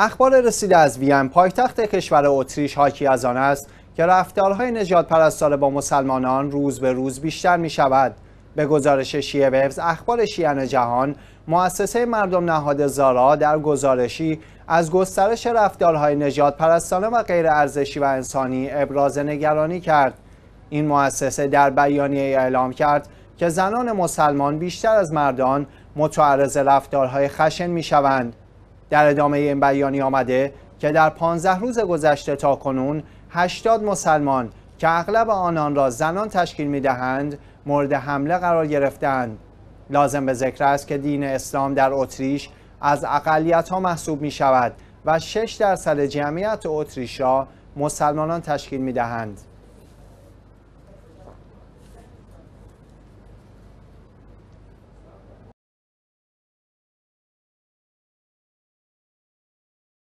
اخبار رسیده از وین پایتخت کشور اتریش حاکی از آن است که رفتارهای نجات پرستانه با مسلمانان روز به روز بیشتر می شود. به گزارش شیعه ویبز اخبار شیعن جهان مؤسسه مردم نهاد زارا در گزارشی از گسترش رفتارهای نجات پرستانه و غیر ارزشی و انسانی ابراز نگرانی کرد این مؤسسه در بیانیه اعلام کرد که زنان مسلمان بیشتر از مردان متعرض رفتارهای خشن می شوند در ادامه این بیانی آمده که در 15 روز گذشته تا کنون 80 مسلمان که اغلب آنان را زنان تشکیل می دهند مورد حمله قرار گرفتند لازم به ذکر است که دین اسلام در اتریش از اقلیت ها محسوب می شود و 6 درصد جمعیت اتریش را مسلمانان تشکیل می دهند